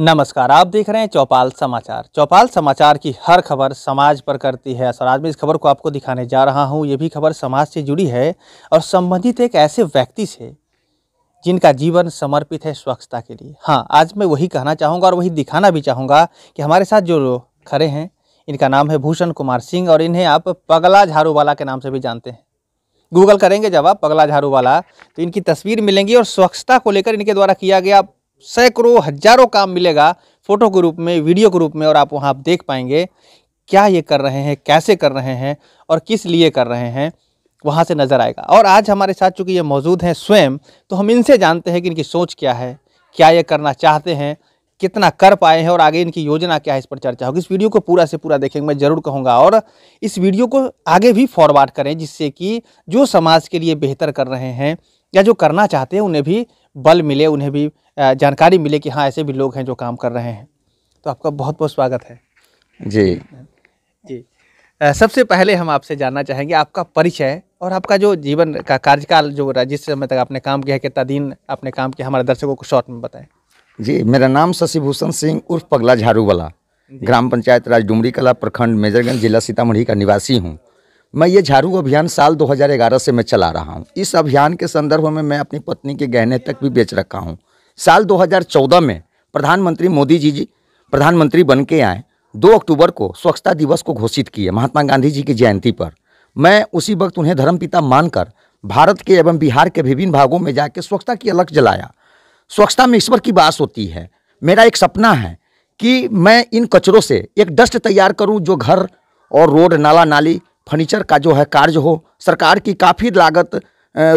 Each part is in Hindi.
नमस्कार आप देख रहे हैं चौपाल समाचार चौपाल समाचार की हर खबर समाज पर करती है असर आज मैं इस खबर को आपको दिखाने जा रहा हूं ये भी खबर समाज से जुड़ी है और संबंधित एक ऐसे व्यक्ति से जिनका जीवन समर्पित है स्वच्छता के लिए हाँ आज मैं वही कहना चाहूँगा और वही दिखाना भी चाहूँगा कि हमारे साथ जो खड़े हैं इनका नाम है भूषण कुमार सिंह और इन्हें आप पगला झाड़ूवाला के नाम से भी जानते हैं गूगल करेंगे जब आप पगला झाड़ू वाला तो इनकी तस्वीर मिलेंगी और स्वच्छता को लेकर इनके द्वारा किया गया सैकड़ों हजारों काम मिलेगा फोटो के रूप में वीडियो के रूप में और आप वहाँ आप देख पाएंगे क्या ये कर रहे हैं कैसे कर रहे हैं और किस लिए कर रहे हैं वहाँ से नज़र आएगा और आज हमारे साथ चूँकि ये मौजूद हैं स्वयं तो हम इनसे जानते हैं कि इनकी सोच क्या है क्या ये करना चाहते हैं कितना कर पाए हैं और आगे इनकी योजना क्या है इस पर चर्चा होगी इस वीडियो को पूरा से पूरा देखेंगे मैं ज़रूर कहूँगा और इस वीडियो को आगे भी फॉरवर्ड करें जिससे कि जो समाज के लिए बेहतर कर रहे हैं या जो करना चाहते हैं उन्हें भी बल मिले उन्हें भी जानकारी मिले कि हाँ ऐसे भी लोग हैं जो काम कर रहे हैं तो आपका बहुत बहुत स्वागत है जी जी सबसे पहले हम आपसे जानना चाहेंगे आपका परिचय और आपका जो जीवन का कार्यकाल जो जिस समय तक आपने काम किया कितना दिन आपने काम किया हमारे दर्शकों को शॉर्ट में बताएं जी मेरा नाम शशिभूषण सिंह उर्फ पगला झाड़ू ग्राम पंचायत राज डुमरी कला प्रखंड मेजरगंज जिला सीतामढ़ी का निवासी हूँ मैं ये झाड़ू अभियान साल 2011 से मैं चला रहा हूँ इस अभियान के संदर्भ में मैं अपनी पत्नी के गहने तक भी बेच रखा हूँ साल 2014 में प्रधानमंत्री मोदी जी जी प्रधानमंत्री बन के आए दो अक्टूबर को स्वच्छता दिवस को घोषित किए महात्मा गांधी जी की जयंती पर मैं उसी वक्त उन्हें धर्मपिता मानकर भारत के एवं बिहार के विभिन्न भागों में जाके स्वच्छता की अलग जलाया स्वच्छता में ईश्वर की बास होती है मेरा एक सपना है कि मैं इन कचरों से एक डस्ट तैयार करूं जो घर और रोड नाला नाली फर्नीचर का जो है कार्य हो सरकार की काफ़ी लागत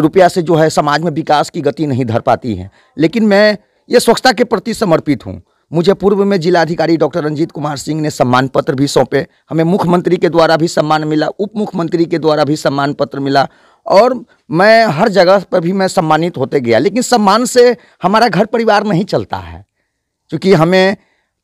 रुपया से जो है समाज में विकास की गति नहीं धर पाती है लेकिन मैं ये स्वच्छता के प्रति समर्पित हूँ मुझे पूर्व में जिलाधिकारी डॉक्टर रंजीत कुमार सिंह ने सम्मान पत्र भी सौंपे हमें मुख्यमंत्री के द्वारा भी सम्मान मिला उप मुख्यमंत्री के द्वारा भी सम्मान पत्र मिला और मैं हर जगह पर भी मैं सम्मानित होते गया लेकिन सम्मान से हमारा घर परिवार नहीं चलता है क्योंकि हमें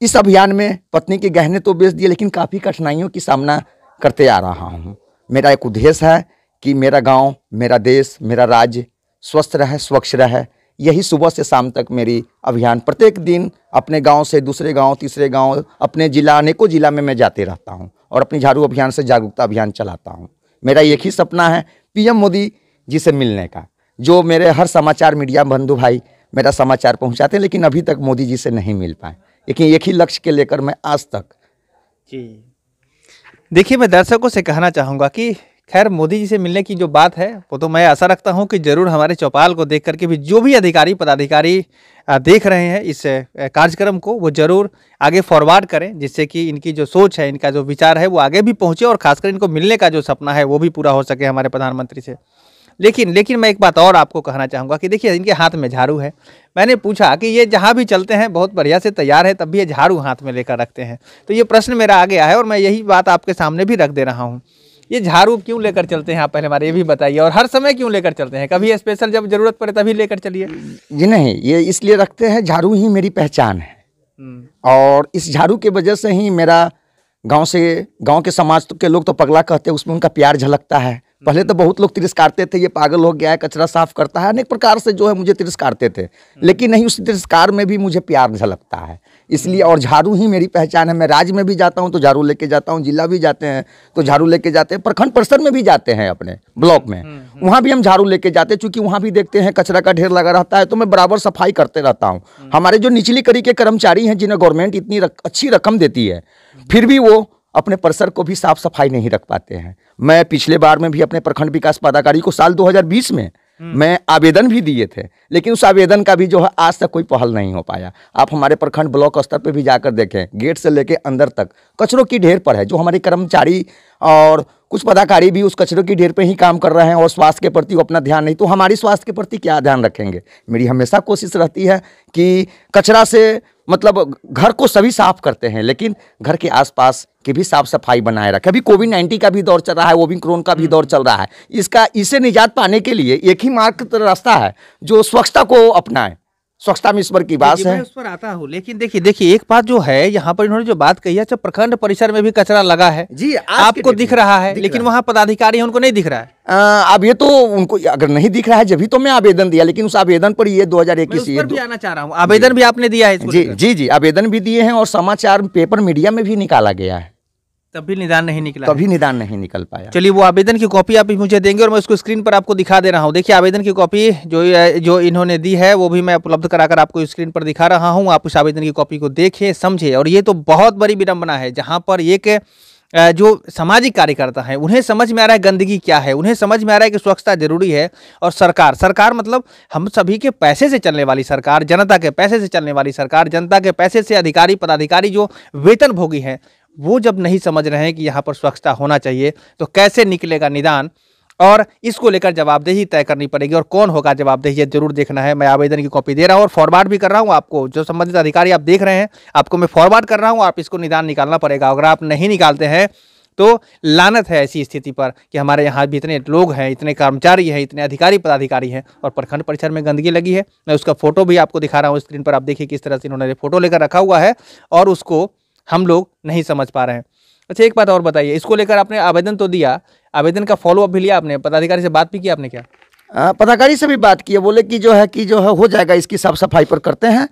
इस अभियान में पत्नी के गहने तो बेच दिए लेकिन काफ़ी कठिनाइयों की सामना करते आ रहा हूँ मेरा एक उद्देश्य है कि मेरा गांव, मेरा देश मेरा राज्य स्वस्थ रहे स्वच्छ रहे यही सुबह से शाम तक मेरी अभियान प्रत्येक दिन अपने गांव से दूसरे गांव तीसरे गांव अपने ज़िला अनेकों ज़िला में मैं जाते रहता हूँ और अपनी झाड़ू अभियान से जागरूकता अभियान चलाता हूँ मेरा एक ही सपना है पीएम मोदी जी से मिलने का जो मेरे हर समाचार मीडिया बंधु भाई मेरा समाचार पहुँचाते हैं लेकिन अभी तक मोदी जी से नहीं मिल पाए लेकिन एक ही लक्ष्य के लेकर मैं आज तक जी देखिए मैं दर्शकों से कहना चाहूँगा कि खैर मोदी जी से मिलने की जो बात है वो तो मैं आशा रखता हूँ कि ज़रूर हमारे चौपाल को देख करके भी जो भी अधिकारी पदाधिकारी देख रहे हैं इस कार्यक्रम को वो ज़रूर आगे फॉरवर्ड करें जिससे कि इनकी जो सोच है इनका जो विचार है वो आगे भी पहुँचे और खासकर इनको मिलने का जो सपना है वो भी पूरा हो सके हमारे प्रधानमंत्री से लेकिन लेकिन मैं एक बात और आपको कहना चाहूँगा कि देखिए इनके हाथ में झाड़ू है मैंने पूछा कि ये जहाँ भी चलते हैं बहुत बढ़िया से तैयार है तब भी ये झाड़ू हाथ में लेकर रखते हैं तो ये प्रश्न मेरा आ गया है और मैं यही बात आपके सामने भी रख दे रहा हूँ ये झाड़ू क्यों लेकर चलते हैं आप पहले हमारे ये भी बताइए और हर समय क्यों लेकर चलते हैं कभी स्पेशल जब जरूरत पड़े तभी लेकर चलिए जी नहीं ये इसलिए रखते हैं झाड़ू ही मेरी पहचान है हम्म। और इस झाड़ू की वजह से ही मेरा गांव से गांव के समाज के लोग तो पगला कहते हैं उसमें उनका प्यार झलकता है पहले तो बहुत लोग तिरस्कारते थे ये पागल हो गया है कचरा साफ करता है अनेक प्रकार से जो है मुझे तिरस्कारते थे लेकिन नहीं उस तिरस्कार में भी मुझे प्यार झलकता है इसलिए और झाड़ू ही मेरी पहचान है मैं राज्य में भी जाता हूँ तो झाड़ू लेके जाता हूँ जिला भी जाते हैं तो झाड़ू लेके जाते हैं प्रखंड परिसर में भी जाते हैं अपने ब्लॉक में हम्म, हम्म। वहाँ भी हम झाड़ू लेके जाते हैं चूंकि वहाँ भी देखते हैं कचरा का ढेर लगा रहता है तो मैं बराबर सफाई करते रहता हूँ हम्म। हमारे जो निचली कड़ी के कर्मचारी हैं जिन्हें गवर्नमेंट इतनी अच्छी रकम देती है फिर भी वो अपने परिसर को भी साफ सफाई नहीं रख पाते हैं मैं पिछले बार में भी अपने प्रखंड विकास पदाधिकारी को साल 2020 में हम्म। मैं आवेदन भी दिए थे लेकिन उस आवेदन का भी जो है आज तक कोई पहल नहीं हो पाया आप हमारे प्रखंड ब्लॉक स्तर पर भी जाकर देखें गेट से लेकर अंदर तक कचरों की ढेर पर है जो हमारे कर्मचारी और कुछ पदाकारी भी उस कचरों की ढेर पर ही काम कर रहे हैं और स्वास्थ्य के प्रति अपना ध्यान नहीं तो हमारी स्वास्थ्य के प्रति क्या ध्यान रखेंगे मेरी हमेशा कोशिश रहती है कि कचरा से मतलब घर को सभी साफ करते हैं लेकिन घर के आसपास की भी साफ सफाई बनाए रखें अभी कोविड नाइन्टीन का भी दौर चल रहा है ओविन क्रोन का भी हम्म। दौर चल रहा है इसका इसे निजात पाने के लिए एक ही मार्ग रास्ता है जो स्वच्छता को अपनाएं स्वच्छता मिश्र की बात है उस पर आता हूँ लेकिन देखिए देखिए एक बात जो है यहाँ पर इन्होंने जो बात कही है अच्छा, प्रखंड परिसर में भी कचरा लगा है जी आपको दिख रहा है दिख लेकिन वहाँ पदाधिकारी उनको नहीं दिख रहा है आ, अब ये तो उनको अगर नहीं दिख रहा है जब तो मैं आवेदन दिया लेकिन उस आवेदन पर ये दो हजार इक्कीस आना चाह रहा हूँ आवेदन भी आपने दिया है जी जी जी आवेदन भी दिए है और समाचार पेपर मीडिया में भी निकाला गया है तब भी निदान नहीं निकला तभी निदान नहीं निकल पाया चलिए वो आवेदन की कॉपी आप मुझे देंगे और मैं उसको स्क्रीन पर आपको दिखा दे रहा हूँ देखिए आवेदन की कॉपी जो जो इन्होंने दी है वो भी मैं उपलब्ध कराकर आपको स्क्रीन पर दिखा रहा हूँ आप उस आवेदन की कॉपी को देखें समझे और ये तो बहुत बड़ी विडम्बना है जहाँ पर एक जो सामाजिक कार्यकर्ता हैं उन्हें समझ में आ रहा है गंदगी क्या है उन्हें समझ में आ रहा है कि स्वच्छता जरूरी है और सरकार सरकार मतलब हम सभी के पैसे से चलने वाली सरकार जनता के पैसे से चलने वाली सरकार जनता के पैसे से अधिकारी पदाधिकारी जो वेतन भोगी हैं वो जब नहीं समझ रहे हैं कि यहाँ पर स्वच्छता होना चाहिए तो कैसे निकलेगा निदान और इसको लेकर जवाबदेही तय करनी पड़ेगी और कौन होगा जवाबदेही ये जरूर देखना है मैं आवेदन की कॉपी दे रहा हूँ और फॉरवर्ड भी कर रहा हूँ आपको जो संबंधित अधिकारी आप देख रहे हैं आपको मैं फॉरवर्ड कर रहा हूँ आप इसको निदान निकालना पड़ेगा अगर आप नहीं निकालते हैं तो लानत है ऐसी स्थिति पर कि हमारे यहाँ भी इतने लोग हैं इतने कर्मचारी हैं इतने अधिकारी पदाधिकारी हैं और प्रखंड परिसर में गंदगी लगी है मैं उसका फोटो भी आपको दिखा रहा हूँ स्क्रीन पर आप देखिए किस तरह से इन्होंने फोटो लेकर रखा हुआ है और उसको हम लोग नहीं समझ पा रहे हैं अच्छा एक बात और बताइए इसको लेकर आपने आवेदन तो दिया आवेदन का फॉलोअप भी लिया आपने पदाधिकारी से बात भी की आपने क्या पदाधिकारी से भी बात की है बोले कि जो है कि जो है हो जाएगा इसकी साफ सफाई पर करते हैं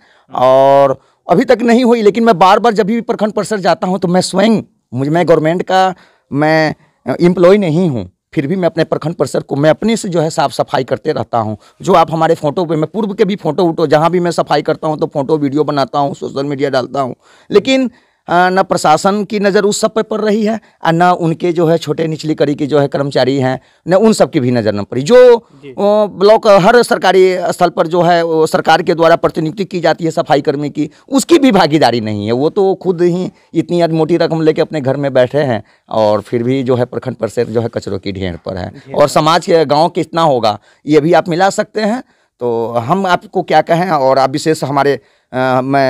और अभी तक नहीं हुई लेकिन मैं बार बार जब भी प्रखंड परिसर जाता हूँ तो मैं स्वयं मुझे मैं गवर्नमेंट का मैं इम्प्लॉय नहीं हूँ फिर भी मैं अपने प्रखंड परिसर को मैं अपने से जो है साफ सफाई करते रहता हूँ जो आप हमारे फोटो पे मैं पूर्व के भी फोटो उठो जहाँ भी मैं सफाई करता हूँ तो फोटो वीडियो बनाता हूँ सोशल मीडिया डालता हूँ लेकिन न प्रशासन की नज़र उस सब पर पड़ रही है और न उनके जो है छोटे निचली कड़ी के जो है कर्मचारी हैं न उन सब की भी नज़र न पड़ी जो ब्लॉक हर सरकारी स्थल पर जो है सरकार के द्वारा प्रतिनियुक्ति की जाती है सफाई कर्मी की उसकी भी भागीदारी नहीं है वो तो खुद ही इतनी आज मोटी रकम लेके अपने घर में बैठे हैं और फिर भी जो है प्रखंड परिषद जो है कचरों की ढेर पर है और समाज के गाँव कितना होगा ये भी आप मिला सकते हैं तो हम आपको क्या कहें और आप विशेष हमारे मैं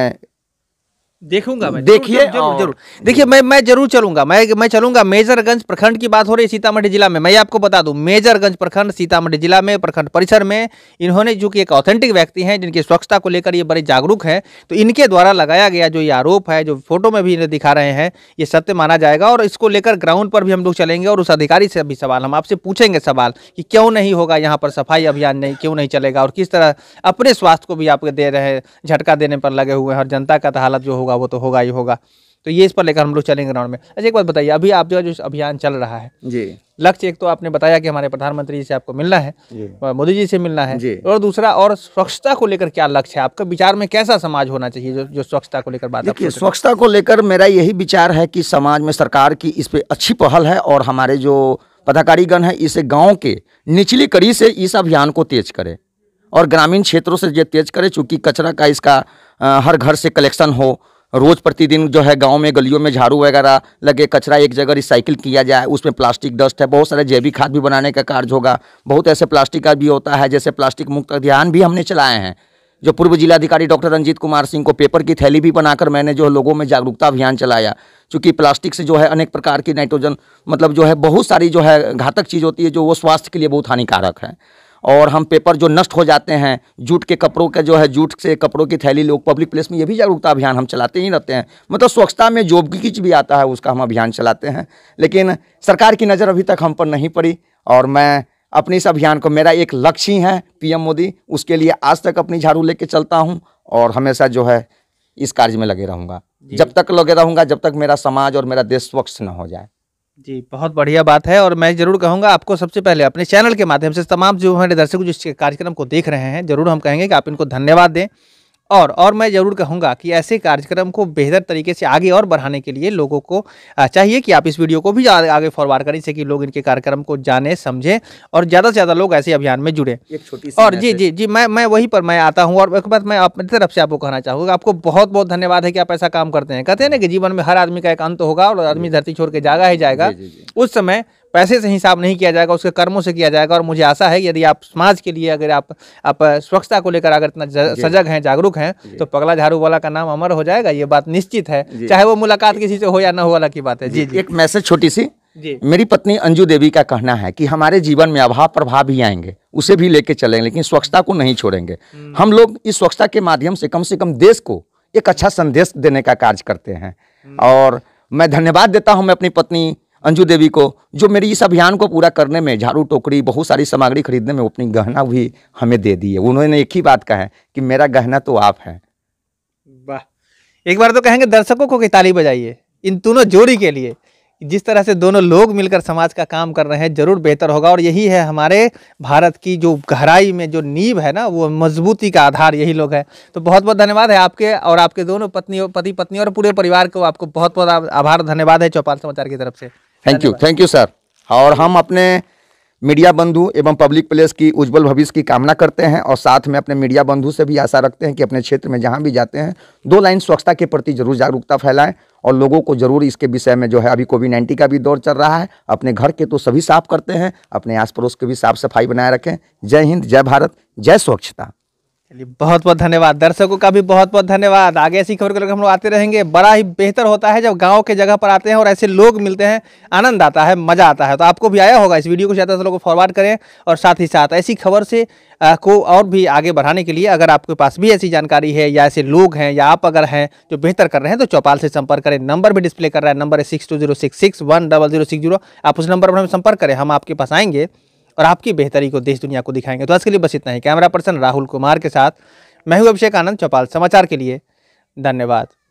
देखूंगा मैं देखिए जरूर हाँ। जरूर देखिए मैं मैं जरूर चलूंगा मैं मैं चलूंगा मेजरगंज प्रखंड की बात हो रही है सीतामढ़ी जिला में मैं आपको बता दूं मेजरगंज प्रखंड सीतामढ़ी जिला में प्रखंड परिसर में इन्होंने जो कि एक ऑथेंटिक व्यक्ति हैं जिनकी स्वच्छता को लेकर ये बड़े जागरूक हैं तो इनके द्वारा लगाया गया जो ये आरोप है जो फोटो में भी इन्हें दिखा रहे हैं ये सत्य माना जाएगा और इसको लेकर ग्राउंड पर भी हम लोग चलेंगे और उस अधिकारी से भी सवाल हम आपसे पूछेंगे सवाल कि क्यों नहीं होगा यहाँ पर सफाई अभियान नहीं क्यों नहीं चलेगा और किस तरह अपने स्वास्थ्य को भी आप दे रहे हैं झटका देने पर लगे हुए हैं और जनता का तो हालत जो होगा होगा वो तो होगा ही होगा तो ये इस पर लेकर हम लोग चलेंगे ग्राउंड में अच्छा एक बात बताइए अभी आप जो अभियान चल रहा है जी लक्ष्य एक तो आपने बताया कि हमारे प्रधानमंत्री जी से आपको मिलना है मोदी जी से मिलना है और दूसरा और स्वच्छता को लेकर क्या लक्ष्य है आपका विचार में कैसा समाज होना चाहिए जो जो स्वच्छता को लेकर बात देखिए स्वच्छता को लेकर मेरा यही विचार है कि समाज में सरकार की इस पर अच्छी पहल है और हमारे जो पदाकारीगण है इसे गाँव के निचली कड़ी से इस अभियान को तेज करे और ग्रामीण क्षेत्रों से ये तेज करे चूंकि कचरा का इसका हर घर से कलेक्शन हो रोज़ प्रतिदिन जो है गांव में गलियों में झाड़ू वगैरह लगे कचरा एक जगह रिसाइकिल किया जाए उसमें प्लास्टिक डस्ट है बहुत सारे जैविक खाद भी बनाने का कार्य होगा बहुत ऐसे प्लास्टिक का भी होता है जैसे प्लास्टिक मुक्त अभियान भी हमने चलाए हैं जो पूर्व जिलाधिकारी डॉक्टर रंजीत कुमार सिंह को पेपर की थैली भी बनाकर मैंने जो लोगों में जागरूकता अभियान चलाया क्योंकि प्लास्टिक से जो है अनेक प्रकार की नाइट्रोजन मतलब जो है बहुत सारी जो है घातक चीज़ होती है जो वो स्वास्थ्य के लिए बहुत हानिकारक है और हम पेपर जो नष्ट हो जाते हैं जूट के कपड़ों का जो है जूट से कपड़ों की थैली लोग पब्लिक प्लेस में ये भी जागरूकता अभियान हम चलाते ही रहते हैं मतलब स्वच्छता में जो भी किच भी आता है उसका हम अभियान चलाते हैं लेकिन सरकार की नज़र अभी तक हम पर नहीं पड़ी और मैं अपने इस अभियान को मेरा एक लक्ष्य ही है पीएम मोदी उसके लिए आज तक अपनी झाड़ू लेके चलता हूँ और हमेशा जो है इस कार्य में लगे रहूँगा जब तक लगे रहूँगा जब तक मेरा समाज और मेरा देश स्वच्छ न हो जाए जी बहुत बढ़िया बात है और मैं जरूर कहूँगा आपको सबसे पहले अपने चैनल के माध्यम से तमाम जो हमारे दर्शक जो इस कार्यक्रम को देख रहे हैं जरूर हम कहेंगे कि आप इनको धन्यवाद दें और और मैं ज़रूर कहूँगा कि ऐसे कार्यक्रम को बेहतर तरीके से आगे और बढ़ाने के लिए लोगों को चाहिए कि आप इस वीडियो को भी आगे फॉरवर्ड करें जिससे कि लोग इनके कार्यक्रम को जाने समझें और ज़्यादा से ज़्यादा लोग ऐसे अभियान में जुड़े एक छोटी और जी जी जी मैं मैं वहीं पर मैं आता हूँ और एक बात मैं अपनी तरफ से आपको कहना चाहूँगा आपको बहुत बहुत धन्यवाद है कि आप ऐसा काम करते हैं कहते हैं ना कि जीवन में हर आदमी का एक अंत होगा और आदमी धरती छोड़ के जागा ही जाएगा उस समय पैसे से हिसाब नहीं किया जाएगा उसके कर्मों से किया जाएगा और मुझे आशा है यदि आप समाज के लिए अगर आप आप स्वच्छता को लेकर अगर इतना सजग हैं जागरूक हैं तो पगला झाड़ू वाला का नाम अमर हो जाएगा ये बात निश्चित है चाहे वो मुलाकात किसी से हो या न हो वाला की बात है जी, एक मैसेज छोटी सी जी। मेरी पत्नी अंजू देवी का कहना है कि हमारे जीवन में अभाव प्रभाव भी आएंगे उसे भी लेके चलेंगे लेकिन स्वच्छता को नहीं छोड़ेंगे हम्म। हम लोग इस स्वच्छता के माध्यम से कम से कम देश को एक अच्छा संदेश देने का कार्य करते हैं हम्म। और मैं धन्यवाद देता हूं मैं अपनी पत्नी अंजू देवी को जो मेरी इस अभियान को पूरा करने में झाड़ू टोकरी बहुत सारी सामग्री खरीदने में अपनी गहना भी हमें दे दी है उन्होंने एक ही बात कहा है कि मेरा गहना तो आप हैं वाह एक बार तो कहेंगे दर्शकों को कि ताली बजाइए इन दोनों जोड़ी के लिए जिस तरह से दोनों लोग मिलकर समाज का काम कर रहे हैं जरूर बेहतर होगा और यही है हमारे भारत की जो गहराई में जो नींव है ना वो मजबूती का आधार यही लोग हैं तो बहुत बहुत धन्यवाद है आपके और आपके दोनों पत्नी पति पत्नी और पूरे परिवार को आपको बहुत बहुत आभार धन्यवाद है चौपाल समाचार की तरफ से thank you thank you sir और हम अपने मीडिया बंधु एवं पब्लिक प्लेस की उज्जवल भविष्य की कामना करते हैं और साथ में अपने मीडिया बंधु से भी आशा रखते हैं कि अपने क्षेत्र में जहां भी जाते हैं दो लाइन स्वच्छता के प्रति जरूर जागरूकता फैलाएं और लोगों को जरूर इसके विषय में जो है अभी कोविड नाइन्टीन का भी दौर चल रहा है अपने घर के तो सभी साफ करते हैं अपने आस पड़ोस की भी साफ सफाई बनाए रखें जय हिंद जय भारत जय स्वच्छता चलिए बहुत बहुत धन्यवाद दर्शकों का भी बहुत बहुत धन्यवाद आगे ऐसी खबर को लेकर हम लोग आते रहेंगे बड़ा ही बेहतर होता है जब गांव के जगह पर आते हैं और ऐसे लोग मिलते हैं आनंद आता है मज़ा आता है तो आपको भी आया होगा इस वीडियो को ज़्यादा से लोगों को फॉरवर्ड करें और साथ ही साथ ऐसी खबर से आ, को और भी आगे बढ़ाने के लिए अगर आपके पास भी ऐसी जानकारी है या ऐसे लोग हैं या आप अगर हैं जो बेहतर कर रहे हैं तो चौपाल से संपर्क करें नंबर भी डिस्प्ले कर रहा है नंबर है six two zero six six one double zero six zero आप उस नंबर पर हमें संपर्क करें हम आपके पास आएंगे और आपकी बेहतरी को देश दुनिया को दिखाएंगे तो आज के लिए बस इतना ही कैमरा पर्सन राहुल कुमार के साथ मैं हूँ अभिषेक आनंद चौपाल समाचार के लिए धन्यवाद